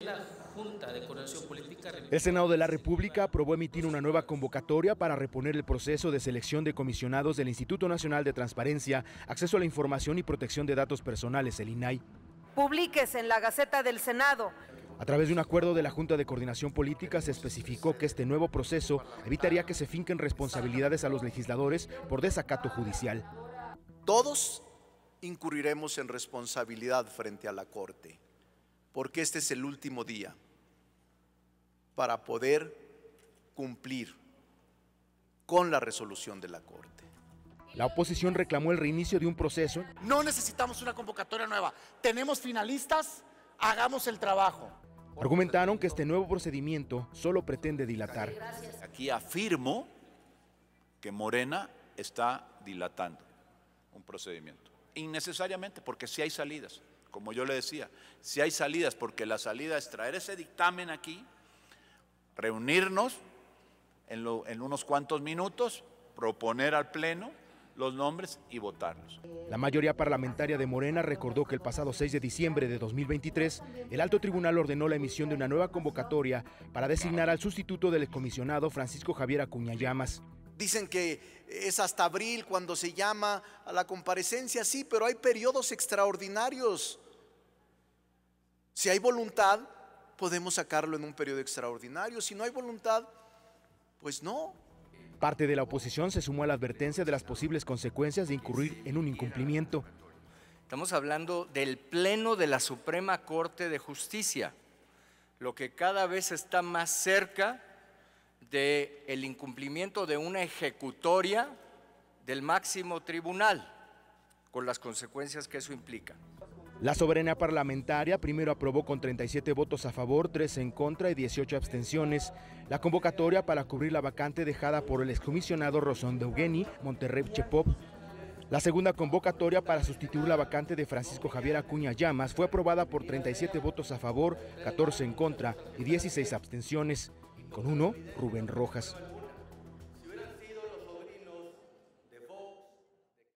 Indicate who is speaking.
Speaker 1: El Senado de la República aprobó emitir una nueva convocatoria para reponer el proceso de selección de comisionados del Instituto Nacional de Transparencia, Acceso a la Información y Protección de Datos Personales, el INAI.
Speaker 2: Publíquese en la Gaceta del Senado
Speaker 1: a través de un acuerdo de la Junta de Coordinación Política se especificó que este nuevo proceso evitaría que se finquen responsabilidades a los legisladores por desacato judicial. Todos
Speaker 2: incurriremos en responsabilidad frente a la Corte porque este es el último día para poder cumplir con la resolución de la Corte.
Speaker 1: La oposición reclamó el reinicio de un proceso. No necesitamos una convocatoria nueva. Tenemos finalistas, hagamos el trabajo. Argumentaron que este nuevo procedimiento solo pretende dilatar.
Speaker 3: Aquí afirmo que Morena está dilatando un procedimiento. Innecesariamente, porque sí hay salidas. Como yo le decía, si hay salidas, porque la salida es traer ese dictamen aquí, reunirnos en, unos cuantos minutos, proponer al Pleno los nombres y votarlos.
Speaker 1: La mayoría parlamentaria de Morena recordó que el pasado 6 de diciembre de 2023, el alto tribunal ordenó la emisión de una nueva convocatoria para designar al sustituto del excomisionado Francisco Javier Acuña Llamas.
Speaker 2: Dicen que es hasta abril cuando se llama a la comparecencia, sí, pero hay periodos extraordinarios si hay voluntad, podemos sacarlo en un periodo extraordinario. Si no hay voluntad, pues no.
Speaker 1: Parte de la oposición se sumó a la advertencia de las posibles consecuencias de incurrir en un incumplimiento.
Speaker 4: Estamos hablando del Pleno de la Suprema Corte de Justicia, lo que cada vez está más cerca del el incumplimiento de una ejecutoria del máximo tribunal, con las consecuencias que eso implica.
Speaker 1: La soberanía parlamentaria primero aprobó con 37 votos a favor, 13 en contra y 18 abstenciones la convocatoria para cubrir la vacante dejada por el excomisionado Rosón de Eugeni Monterrey Chepop. La segunda convocatoria para sustituir la vacante de Francisco Javier Acuña Llamas fue aprobada por 37 votos a favor, 14 en contra y 16 abstenciones, con uno Rubén Rojas.